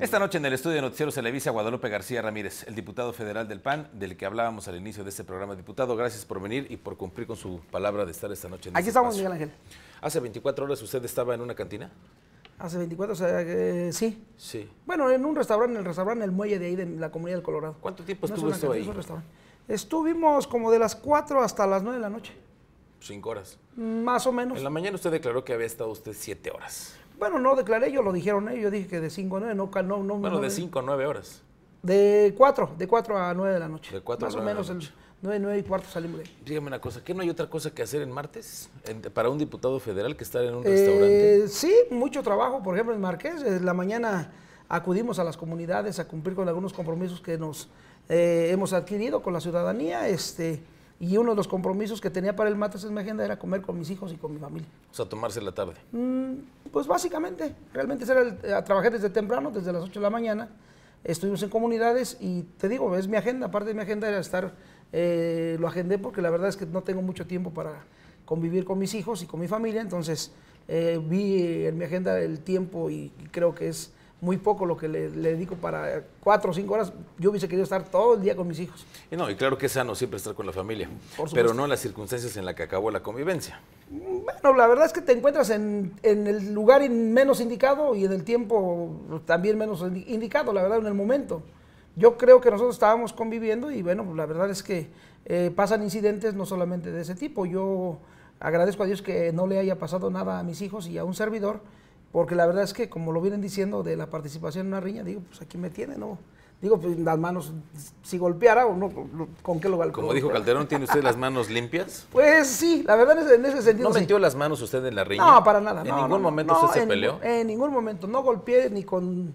Esta noche en el estudio de Noticieros Televisa, Guadalupe García Ramírez, el diputado federal del PAN, del que hablábamos al inicio de este programa. Diputado, gracias por venir y por cumplir con su palabra de estar esta noche en Aquí este estamos, Miguel Ángel. ¿Hace 24 horas usted estaba en una cantina? Hace 24, o sea, eh, sí. Sí. Bueno, en un restaurante, en el restaurante El Muelle de ahí, de la Comunidad del Colorado. ¿Cuánto tiempo estuvo usted ahí? Estuvimos como de las 4 hasta las 9 de la noche. Cinco horas. Más o menos. En la mañana usted declaró que había estado usted siete horas. Bueno, no declaré, yo lo dijeron ellos, eh, yo dije que de 5 a 9, no, no, no. Bueno, de 5 a 9 horas. De 4, de 4 a 9 de la noche. De 4 a 9 o menos de la noche. el 9, 9 y cuarto salimos de ahí. Dígame una cosa, ¿qué no hay otra cosa que hacer en martes para un diputado federal que estar en un eh, restaurante? Sí, mucho trabajo, por ejemplo, en Marqués, la mañana acudimos a las comunidades a cumplir con algunos compromisos que nos eh, hemos adquirido con la ciudadanía, este y uno de los compromisos que tenía para el martes en mi agenda era comer con mis hijos y con mi familia. O sea, tomarse la tarde. Mm, pues básicamente, realmente era eh, trabajé desde temprano, desde las 8 de la mañana. Estuvimos en comunidades y te digo, es mi agenda. Parte de mi agenda era estar, eh, lo agendé porque la verdad es que no tengo mucho tiempo para convivir con mis hijos y con mi familia. Entonces, eh, vi en mi agenda el tiempo y creo que es muy poco lo que le, dedico para cuatro o cinco horas. Yo hubiese querido estar todo el día con mis hijos. Y no, y claro que es sano siempre estar con la familia, pero no en las circunstancias en las que acabó la convivencia. Bueno, la verdad es que te encuentras en, en, el lugar menos indicado y en el tiempo también menos indicado, la verdad, en el momento. Yo creo que nosotros estábamos conviviendo y bueno, la verdad es que eh, pasan incidentes no solamente de ese tipo. Yo agradezco a Dios que no le haya pasado nada a mis hijos y a un servidor porque la verdad es que, como lo vienen diciendo de la participación en una riña, digo, pues aquí me tiene, ¿no? Digo, pues las manos, si golpeara o no, ¿con qué lo golpeó? Como dijo Calderón, ¿tiene usted las manos limpias? Pues sí, la verdad es en ese sentido. ¿No metió las manos usted en la riña? No, para nada. ¿En ningún momento usted se peleó? En ningún momento. No golpeé ni con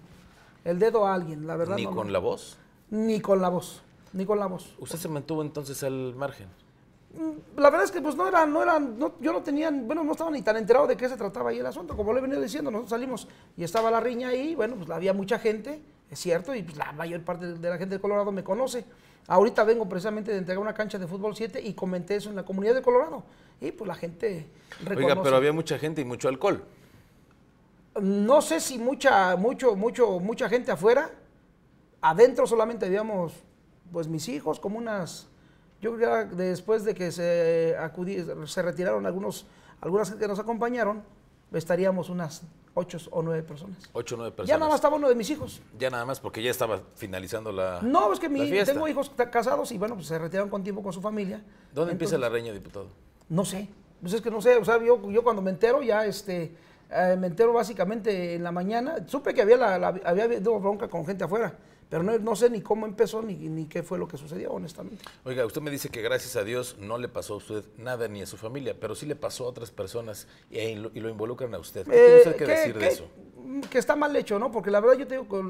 el dedo a alguien, la verdad. ¿Ni con la voz? Ni con la voz. Ni con la voz. ¿Usted se mantuvo entonces al margen? Mm, la verdad es que pues no eran, no eran, yo no tenía, bueno, no estaba ni tan enterado de qué se trataba ahí el asunto, como le he venido diciendo, nosotros salimos y estaba la riña ahí, bueno, pues había mucha gente, es cierto, y pues, la mayor parte de la gente de Colorado me conoce. Ahorita vengo precisamente de entregar una cancha de fútbol 7 y comenté eso en la comunidad de Colorado, y pues la gente Oiga, pero había mucha gente y mucho alcohol. No sé si mucha, mucho, mucho, mucha gente afuera, adentro solamente habíamos, pues mis hijos, como unas yo ya después de que se, se retiraron algunos, algunas que nos acompañaron, estaríamos unas ocho o nueve personas. Ocho o nueve personas. Ya nada más estaba uno de mis hijos. Ya nada más, porque ya estaba finalizando la. No, es que tengo hijos casados y bueno, pues se retiraron con tiempo con su familia. ¿Dónde empieza la reina, diputado? No sé. Pues es que no sé, o sea, yo, cuando me entero ya este. Eh, me entero básicamente en la mañana. Supe que había, la, había habido bronca con gente afuera. Pero no, sé ni cómo empezó ni, qué fue lo que sucedió, honestamente. Oiga, usted me dice que gracias a Dios no le pasó a usted nada ni a su familia, pero sí le pasó a otras personas y, lo, involucran a usted. ¿Qué tiene usted que, eh, decir de eso? Que está mal hecho, ¿no? Porque la verdad yo te digo,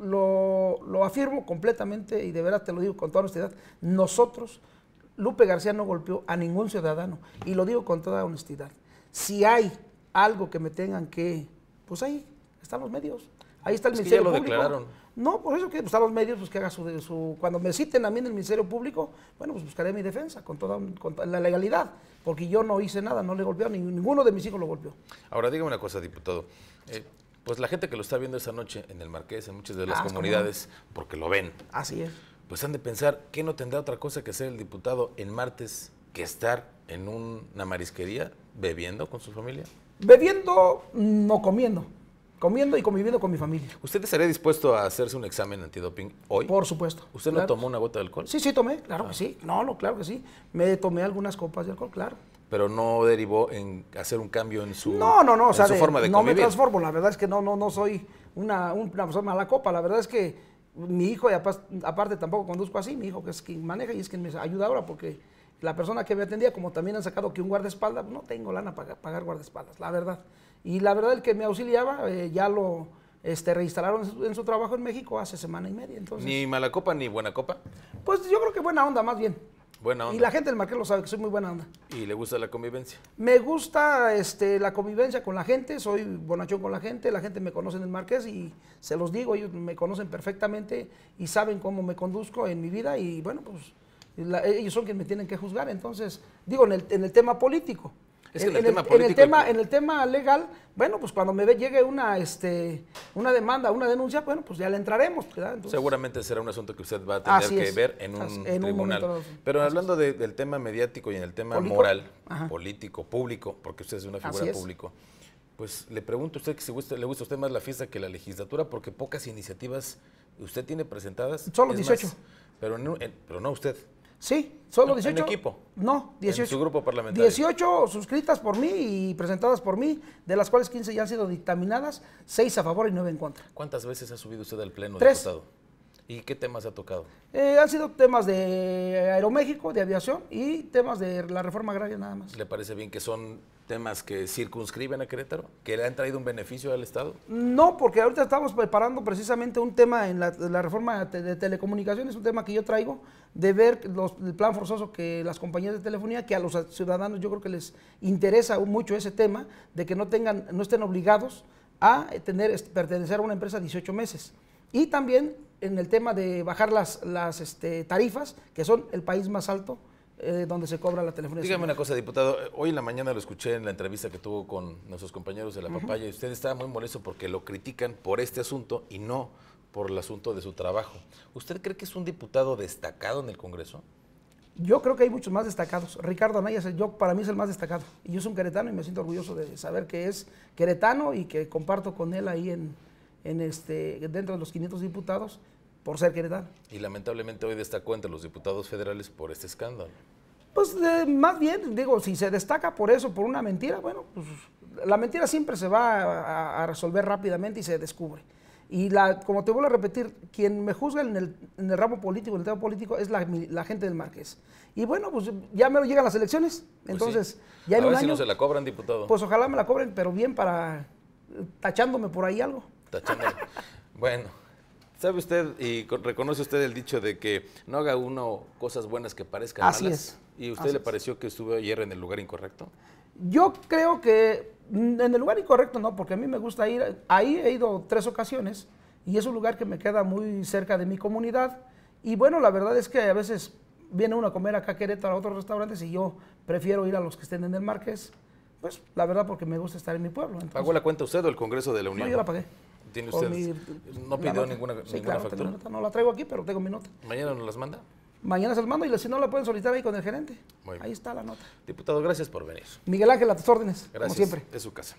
lo, lo afirmo completamente y de verdad te lo digo con toda honestidad. Nosotros, Lupe García no golpeó a ningún ciudadano y lo digo con toda honestidad. Si hay algo que me tengan que, pues ahí están los medios, ahí está el Ministerio ya lo Público. Declararon. No, por eso que pues, los medios, pues que haga su, Cuando me citen a mí en el Ministerio Público, bueno, pues buscaré mi defensa con toda, la legalidad, porque yo no hice nada, no le golpeó, ni, ninguno de mis hijos lo golpeó. Ahora, dígame una cosa, diputado. Eh, pues la gente que lo está viendo esa noche en el Marqués, en muchas de las ah, comunidades, porque lo ven. Así es. Pues han de pensar que no tendrá otra cosa que ser el diputado en martes que estar en una marisquería bebiendo con su familia. Bebiendo, no comiendo comiendo y conviviendo con mi familia. ¿Usted estaría dispuesto a hacerse un examen antidoping hoy? Por supuesto. ¿Usted no tomó una gota de alcohol? Sí, sí, tomé, claro que ah. sí. No, no, claro que sí. Me tomé algunas copas de alcohol, claro. Pero no derivó en hacer un cambio en su, no, no, no, o sea, forma No me transformo, la verdad es que no, no, no soy una, persona mala copa, la verdad es que mi hijo, y aparte tampoco conduzco así, mi hijo que es quien maneja y es quien me ayuda ahora porque la persona que me atendía, como también han sacado que un guardaespaldas, no tengo lana para pagar guardaespaldas, la verdad. Y la verdad, el que me auxiliaba eh, ya lo este, reinstalaron en su, trabajo en México hace semana y media. Entonces, ¿Ni mala copa ni buena copa? Pues yo creo que buena onda, más bien. Buena onda. Y la gente del Marqués lo sabe, que soy muy buena onda. ¿Y le gusta la convivencia? Me gusta este, la convivencia con la gente, soy bonachón con la gente, la gente me conoce en el Marqués y se los digo, ellos me conocen perfectamente y saben cómo me conduzco en mi vida y bueno, pues ellos son quienes me tienen que juzgar. Entonces, digo, en el tema político. Es en, el, tema en, el, tema legal, bueno, pues cuando me llegue una este una demanda, una denuncia, bueno, pues ya le entraremos. Seguramente será un asunto que usted va a tener que ver en un tribunal. Pero hablando del tema mediático y en el tema moral, político, público, porque usted es una figura pública, pues le pregunto a usted que si le gusta a usted más la fiesta que la legislatura, porque pocas iniciativas usted tiene presentadas. Solo 18. pero, no, pero no usted, Sí, solo 18. ¿En equipo? No, 18. su grupo parlamentario. 18 suscritas por mí y presentadas por mí, de las cuales 15 ya han sido dictaminadas, 6 a favor y 9 en contra. ¿Cuántas veces ha subido usted al Pleno, Tres. diputado? ¿Y qué temas ha tocado? Eh, han sido temas de Aeroméxico, de aviación y temas de la reforma agraria nada más. ¿Le parece bien que son temas que circunscriben a Querétaro, que le han traído un beneficio al Estado? No, porque ahorita estamos preparando precisamente un tema en la, reforma de telecomunicaciones, un tema que yo traigo, de ver el plan forzoso que las compañías de telefonía, que a los ciudadanos yo creo que les interesa mucho ese tema, de que no, tengan, no estén obligados a tener, pertenecer a una empresa 18 meses. Y también en el tema de bajar las, este, tarifas, que son el país más alto eh, donde se cobra la telefonía. Dígame una cosa, diputado. Hoy en la mañana lo escuché en la entrevista que tuvo con nuestros compañeros de la papaya. y Usted estaba muy molesto porque lo critican por este asunto y no por el asunto de su trabajo. ¿Usted cree que es un diputado destacado en el Congreso? Yo creo que hay muchos más destacados. Ricardo Anaya, yo, para mí es el más destacado. Y yo soy un queretano y me siento orgulloso de saber que es queretano y que comparto con él ahí en este, dentro de los 500 diputados por ser queretano. Y lamentablemente hoy destacó entre los diputados federales por este escándalo. Pues eh, más bien, digo, si se destaca por eso, por una mentira, bueno, pues la mentira siempre se va a, resolver rápidamente y se descubre. Y la, como te vuelvo a repetir, quien me juzga en el, ramo político, en el tema político, es la, gente del Marqués. Y bueno, pues ya me lo llegan las elecciones. Pues entonces, ya en a ver si no se la cobran, diputado. Pues ojalá me la cobren, pero bien para eh, tachándome por ahí algo. Tachándome. bueno. ¿Sabe usted y reconoce usted el dicho de que no haga uno cosas buenas que parezcan Así malas? Es. ¿Y usted le pareció que estuvo ayer en el lugar incorrecto? Yo creo que en el lugar incorrecto no, porque a mí me gusta ir. Ahí he ido tres ocasiones y es un lugar que me queda muy cerca de mi comunidad. Y bueno, la verdad es que a veces viene uno a comer acá a Querétaro a otros restaurantes y yo prefiero ir a los que estén en el Marqués. Pues la verdad porque me gusta estar en mi pueblo. ¿Pago la cuenta usted o el Congreso de la Unión? No, yo la pagué no pidió ninguna, factura. No la traigo aquí, pero tengo mi nota. ¿Mañana nos las manda? Mañana se las mando y si no la pueden solicitar ahí con el gerente. Ahí está la nota. Diputado, gracias por venir. Miguel Ángel, a tus órdenes. Gracias. Como siempre. Es su casa.